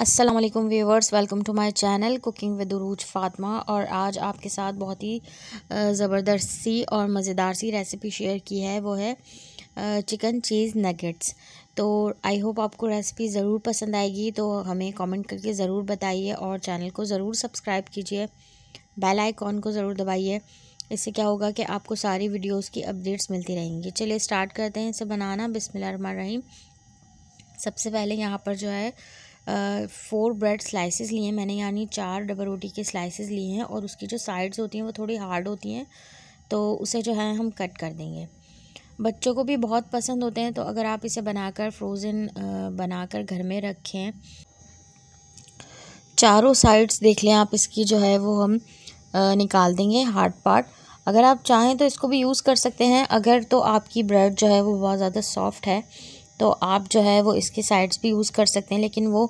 Aslam viewers welcome to my channel cooking with Rooj Fatma और आज आपके साथ बहुत ही ज़बरदस्त सी और मज़ेदार सी रेसिपी शेयर की है वो है चिकन चीज़ नगेट्स तो आई होप आपको रेसिपी ज़रूर पसंद आएगी तो हमें कमेंट करके ज़रूर बताइए और चैनल को ज़रूर सब्सक्राइब कीजिए बेल आइकॉन को ज़रूर दबाइए इससे क्या होगा कि आपको सारी वीडियोज़ की अपडेट्स मिलती रहेंगी चलिए स्टार्ट करते हैं इसे बनाना बिसमिल रही सबसे पहले यहाँ पर जो है फ़ोर ब्रेड स्लाइसेस लिए हैं मैंने यानी चार डबल रोटी के स्लाइसेस लिए हैं और उसकी जो साइड्स होती हैं वो थोड़ी हार्ड होती हैं तो उसे जो है हम कट कर देंगे बच्चों को भी बहुत पसंद होते हैं तो अगर आप इसे बनाकर फ्रोज़न बनाकर घर में रखें चारों साइड्स देख लें आप इसकी जो है वो हम निकाल देंगे हार्ड पार्ट अगर आप चाहें तो इसको भी यूज़ कर सकते हैं अगर तो आपकी ब्रेड जो है वो बहुत ज़्यादा सॉफ्ट है तो आप जो है वो इसके साइड्स भी यूज़ कर सकते हैं लेकिन वो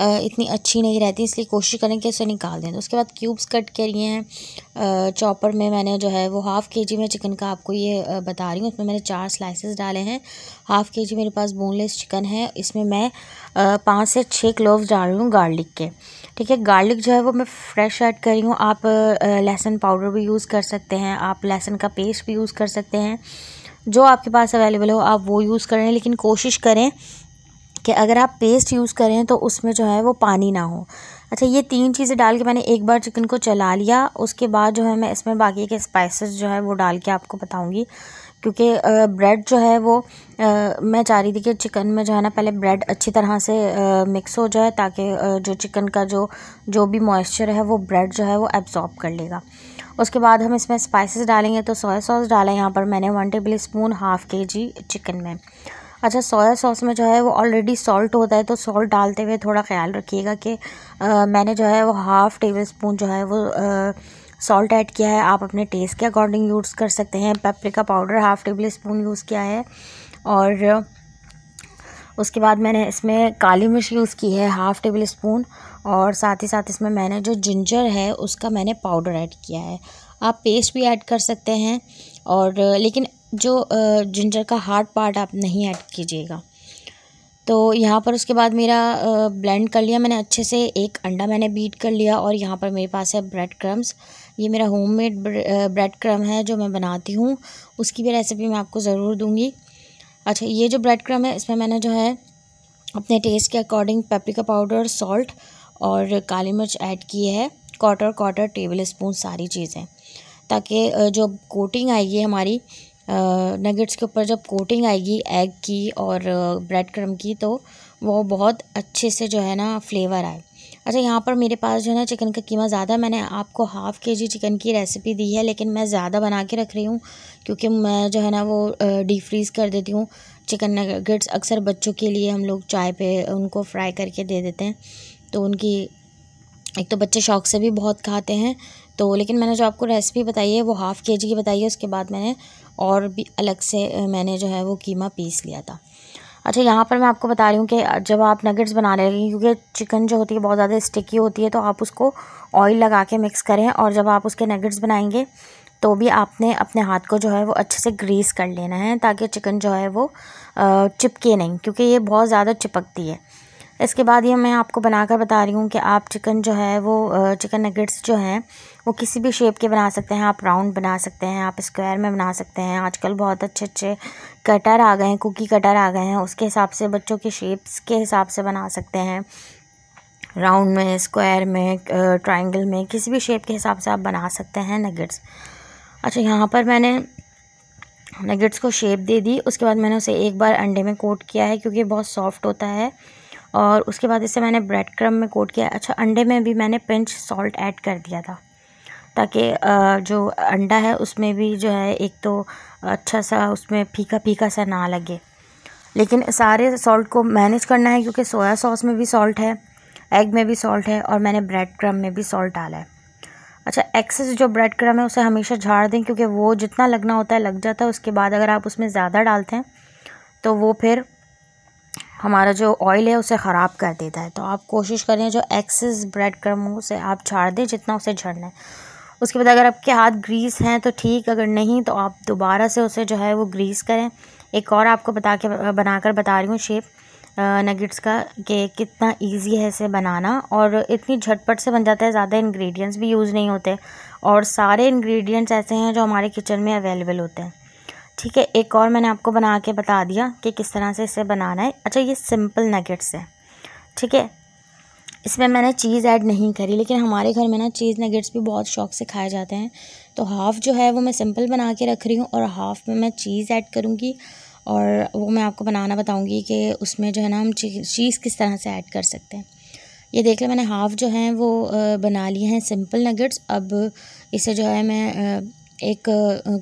इतनी अच्छी नहीं रहती इसलिए कोशिश करें कि उसे निकाल दें तो उसके बाद क्यूब्स कट करिए हैं चॉपर में मैंने जो है वो हाफ़ के जी में चिकन का आपको ये बता रही हूँ उसमें मैंने चार स्लाइसेस डाले हैं हाफ़ के जी मेरे पास बोनलेस चिकन है इसमें मैं पाँच से छः क्लोव डाल रही हूँ गार्लिक के ठीक है गार्लिक जो है वो मैं फ्रेश ऐड कर रही हूँ आप लहसुन पाउडर भी यूज़ कर सकते हैं आप लहसुन का पेस्ट भी यूज़ कर सकते हैं जो आपके पास अवेलेबल हो आप वो यूज़ करें लेकिन कोशिश करें कि अगर आप पेस्ट यूज़ करें तो उसमें जो है वो पानी ना हो अच्छा ये तीन चीज़ें डाल के मैंने एक बार चिकन को चला लिया उसके बाद जो है मैं इसमें बाकी के स्पाइसेस जो है वो डाल के आपको बताऊंगी क्योंकि ब्रेड जो है वो आ, मैं चाह रही थी कि चिकन में जो है ना पहले ब्रेड अच्छी तरह से आ, मिक्स हो जाए ताकि जो चिकन का जो जो भी मॉइस्चर है वो ब्रेड जो है वो एब्ज़ॉर्ब कर लेगा उसके बाद हम इसमें स्पाइसेस डालेंगे तो सोया सॉस डाला है यहाँ पर मैंने वन टेबल स्पून हाफ़ के जी चिकन में अच्छा सोया सॉस में जो है वो ऑलरेडी सॉल्ट होता है तो सॉल्ट डालते हुए थोड़ा ख्याल रखिएगा कि आ, मैंने जो है वो हाफ़ टेबल स्पून जो है वो सॉल्ट ऐड किया है आप अपने टेस्ट के अकॉर्डिंग यूज़ कर सकते हैं paprika powder half table spoon use किया है और उसके बाद मैंने इसमें काली मिर्च यूज़ की है हाफ़ टेबल स्पून और साथ ही साथ इसमें मैंने जो जिंजर है उसका मैंने पाउडर ऐड किया है आप पेस्ट भी ऐड कर सकते हैं और लेकिन जो जिंजर का हार्ड पार्ट आप नहीं ऐड कीजिएगा तो यहाँ पर उसके बाद मेरा ब्लेंड कर लिया मैंने अच्छे से एक अंडा मैंने बीट कर लिया और यहाँ पर मेरे पास है ब्रेड क्रम्स ये मेरा होममेड ब्रेड क्रम है जो मैं बनाती हूँ उसकी भी रेसिपी मैं आपको ज़रूर दूँगी अच्छा ये जो ब्रेड क्रम है इसमें मैंने जो है अपने टेस्ट के अकॉर्डिंग पेपरिका पाउडर सॉल्ट और काली मिर्च ऐड की है क्वार्टर क्वार्टर टेबल स्पून सारी चीज़ें ताकि जो कोटिंग आएगी हमारी नगेट्स के ऊपर जब कोटिंग आएगी एग की और ब्रेड क्रम की तो वो बहुत अच्छे से जो है ना फ्लेवर आए अच्छा यहाँ पर मेरे पास जो है ना चिकन का कीमा ज़्यादा मैंने आपको हाफ़ के जी चिकन की रेसिपी दी है लेकिन मैं ज़्यादा बना के रख रही हूँ क्योंकि मैं जो है ना वो डीप फ्रीज़ कर देती हूँ चिकन नगेट्स अक्सर बच्चों के लिए हम लोग चाय पे उनको फ्राई करके दे देते हैं तो उनकी एक तो बच्चे शौक से भी बहुत खाते हैं तो लेकिन मैंने जो आपको रेसिपी बताई है वो हाफ़ के जी की बताई है उसके बाद मैंने और भी अलग से मैंने जो है वो कीमा पीस लिया था अच्छा यहाँ पर मैं आपको बता रही हूँ कि जब आप नगेट्स बना लगें क्योंकि चिकन जो होती है बहुत ज़्यादा स्टिकी होती है तो आप उसको ऑयल लगा के मिक्स करें और जब आप उसके नगेट्स बनाएंगे तो भी आपने अपने हाथ को जो है वो अच्छे से ग्रीस कर लेना है ताकि चिकन जो है वो चिपके नहीं क्योंकि ये बहुत ज़्यादा चिपकती है इसके बाद ये मैं आपको बनाकर बता रही हूँ कि आप चिकन जो है वो चिकन नगेट्स जो हैं वो किसी भी शेप के बना सकते हैं आप राउंड बना सकते हैं आप स्क्वायर में बना सकते हैं आजकल बहुत अच्छे अच्छे कटर आ गए हैं कुकी कटर आ गए हैं उसके हिसाब से बच्चों के शेप्स के हिसाब से बना सकते हैं राउंड में स्क्वायर में ट्राइंगल में किसी भी शेप के हिसाब से आप बना सकते हैं नगेट्स अच्छा यहाँ पर मैंने नगेट्स को शेप दे दी उसके बाद मैंने उसे एक बार अंडे में कोट किया है क्योंकि बहुत सॉफ्ट होता है और उसके बाद इसे मैंने ब्रेड क्रम में कोट किया अच्छा अंडे में भी मैंने पिंच सॉल्ट ऐड कर दिया था ताकि जो अंडा है उसमें भी जो है एक तो अच्छा सा उसमें फीका फीका सा ना लगे लेकिन सारे सॉल्ट को मैनेज करना है क्योंकि सोया सॉस में भी सॉल्ट है एग में भी सॉल्ट है और मैंने ब्रेड क्रम में भी सॉल्ट डाला है अच्छा एक्सेस जो ब्रेड क्रम है उसे हमेशा झाड़ दें क्योंकि वो जितना लगना होता है लग जाता है उसके बाद अगर आप उसमें ज़्यादा डालते हैं तो वो फिर हमारा जो ऑयल है उसे ख़राब कर देता है तो आप कोशिश करें जो एक्सेस ब्रेड क्रम हो उसे आप झाड़ दें जितना उसे झड़ना है उसके बाद अगर आपके हाथ ग्रीस हैं तो ठीक अगर नहीं तो आप दोबारा से उसे जो है वो ग्रीस करें एक और आपको बता के बनाकर बता रही हूँ शेप नगेट्स का कि कितना इजी है इसे बनाना और इतनी झटपट से बन जाता है ज़्यादा इंग्रेडिएंट्स भी यूज़ नहीं होते और सारे इंग्रेडिएंट्स ऐसे हैं जो हमारे किचन में अवेलेबल होते हैं ठीक है एक और मैंने आपको बना के बता दिया कि किस तरह से इसे बनाना है अच्छा ये सिंपल नगेट्स है ठीक है इसमें मैंने चीज़ ऐड नहीं करी लेकिन हमारे घर में ना चीज़ नगेट्स भी बहुत शौक से खाए जाते हैं तो हाफ़ जो है वो मैं सिंपल बना के रख रही हूँ और हाफ़ में मैं चीज़ ऐड करूँगी और वो मैं आपको बनाना बताऊँगी कि उसमें जो है ना हम चीज़ किस तरह से ऐड कर सकते हैं ये देख लें मैंने हाफ़ जो है वो बना लिए हैं सिंपल नगेट्स अब इसे जो है मैं एक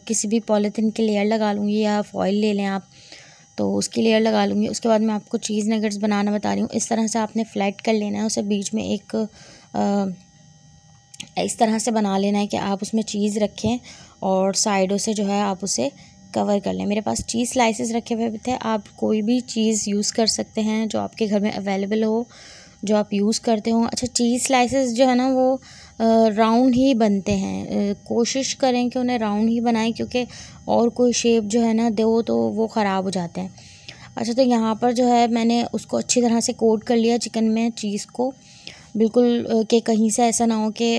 किसी भी पॉलीथीन की लेयर लगा लूँगी या फॉइल ले लें आप तो उसकी लेयर लगा लूँगी उसके बाद मैं आपको चीज़ नगेट्स बनाना बता रही हूँ इस तरह से आपने फ्लैट कर लेना है उसे बीच में एक आ, इस तरह से बना लेना है कि आप उसमें चीज़ रखें और साइडों से जो है आप उसे कवर कर लें मेरे पास चीज़ स्लाइसेस रखे हुए थे आप कोई भी चीज़ यूज़ कर सकते हैं जो आपके घर में अवेलेबल हो जो आप यूज़ करते हो अच्छा चीज़ स्लाइसेस जो है ना वो राउंड ही बनते हैं कोशिश करें कि उन्हें राउंड ही बनाएं क्योंकि और कोई शेप जो है ना दो तो वो ख़राब हो जाते हैं अच्छा तो यहाँ पर जो है मैंने उसको अच्छी तरह से कोट कर लिया चिकन में चीज़ को बिल्कुल के कहीं से ऐसा ना हो कि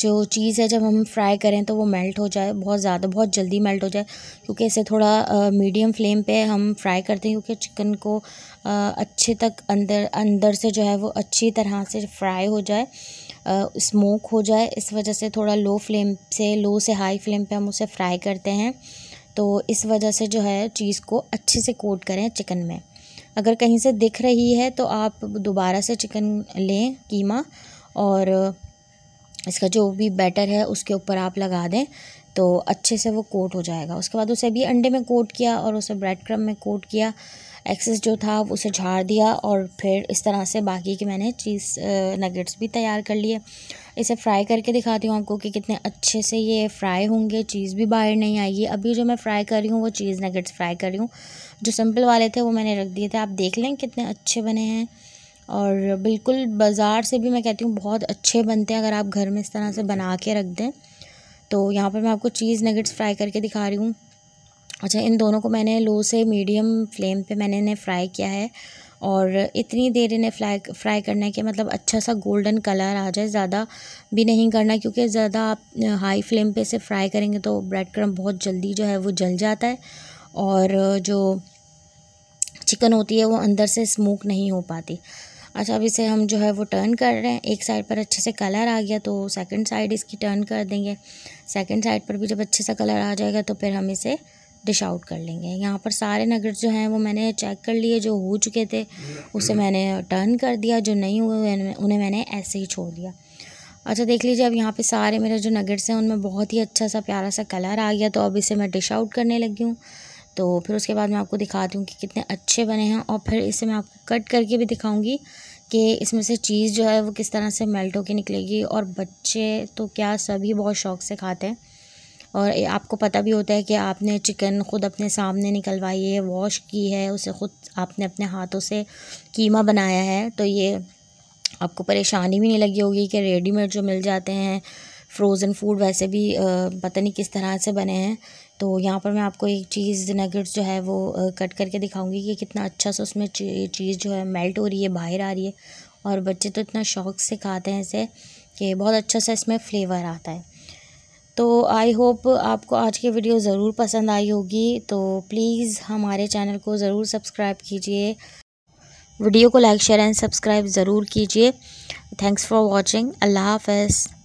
जो चीज़ है जब हम फ्राई करें तो वो मेल्ट हो जाए बहुत ज़्यादा बहुत जल्दी मेल्ट हो जाए क्योंकि इसे थोड़ा मीडियम फ्लेम पे हम फ्राई करते हैं क्योंकि चिकन को अच्छे तक अंदर अंदर से जो है वो अच्छी तरह से फ्राई हो जाए स्मोक हो जाए इस वजह से थोड़ा लो फ्लेम से लो से हाई फ्लेम पर हम उसे फ्राई करते हैं तो इस वजह से जो है चीज़ को अच्छे से कोट करें चिकन में अगर कहीं से दिख रही है तो आप दोबारा से चिकन लें कीमा और इसका जो भी बैटर है उसके ऊपर आप लगा दें तो अच्छे से वो कोट हो जाएगा उसके बाद उसे भी अंडे में कोट किया और उसे ब्रेड क्रम में कोट किया एक्सेस जो था उसे झाड़ दिया और फिर इस तरह से बाकी के मैंने चीज़ नगेट्स भी तैयार कर लिए इसे फ्राई करके दिखाती हूँ आपको कि कितने अच्छे से ये फ्राई होंगे चीज़ भी बाहर नहीं आएगी अभी जो मैं फ्राई कर रही हूँ वो चीज़ नगेट्स फ्राई कर रही हूँ जो सिंपल वाले थे वो मैंने रख दिए थे आप देख लें कितने अच्छे बने हैं और बिल्कुल बाज़ार से भी मैं कहती हूँ बहुत अच्छे बनते हैं अगर आप घर में इस तरह से बना के रख दें तो यहाँ पर मैं आपको चीज़ नगेट्स फ्राई करके दिखा रही हूँ अच्छा इन दोनों को मैंने लो से मीडियम फ्लेम पे मैंने इन्हें फ्राई किया है और इतनी देर इन्हें फ्राई फ्राई करना है कि मतलब अच्छा सा गोल्डन कलर आ जाए ज़्यादा भी नहीं करना क्योंकि ज़्यादा आप हाई फ्लेम पे इसे फ्राई करेंगे तो ब्रेड क्रम बहुत जल्दी जो है वो जल जाता है और जो चिकन होती है वो अंदर से स्मोक नहीं हो पाती अच्छा अब इसे हम जो है वो टर्न कर रहे हैं एक साइड पर अच्छे से कलर आ गया तो सेकंड साइड इसकी टर्न कर देंगे सेकंड साइड पर भी जब अच्छे सा कलर आ जाएगा तो फिर हम इसे डिश आउट कर लेंगे यहाँ पर सारे नगर जो हैं वो मैंने चेक कर लिए जो हो चुके थे उसे मैंने टर्न कर दिया जो नहीं हुए उन्हें मैंने ऐसे ही छोड़ दिया अच्छा देख लीजिए अब यहाँ पे सारे मेरे जो नगेट्स हैं उनमें बहुत ही अच्छा सा प्यारा सा कलर आ गया तो अब इसे मैं डिश आउट करने लगी हूँ तो फिर उसके बाद मैं आपको दिखाती हूँ कि कितने अच्छे बने हैं और फिर इसे मैं आपको कट करके भी दिखाऊँगी कि इसमें से चीज़ जो है वो किस तरह से मेल्ट होकर निकलेगी और बच्चे तो क्या सभी बहुत शौक से खाते हैं और आपको पता भी होता है कि आपने चिकन ख़ुद अपने सामने निकलवाई है वॉश की है उसे ख़ुद आपने अपने हाथों से कीमा बनाया है तो ये आपको परेशानी भी नहीं लगी होगी कि रेडीमेड जो मिल जाते हैं फ्रोज़न फूड वैसे भी पता नहीं किस तरह से बने हैं तो यहाँ पर मैं आपको एक चीज़ नगेट्स जो है वो कट करके दिखाऊंगी कि कितना अच्छा सा उसमें चीज़ जो है मेल्ट हो रही है बाहर आ रही है और बच्चे तो इतना शौक से खाते हैं इसे कि बहुत अच्छा सा इसमें फ्लेवर आता है तो आई होप आपको आज की वीडियो ज़रूर पसंद आई होगी तो प्लीज़ हमारे चैनल को ज़रूर सब्सक्राइब कीजिए वीडियो को लाइक शेयर एंड सब्सक्राइब ज़रूर कीजिए थैंक्स फॉर वॉचिंग अल्लाह हाफ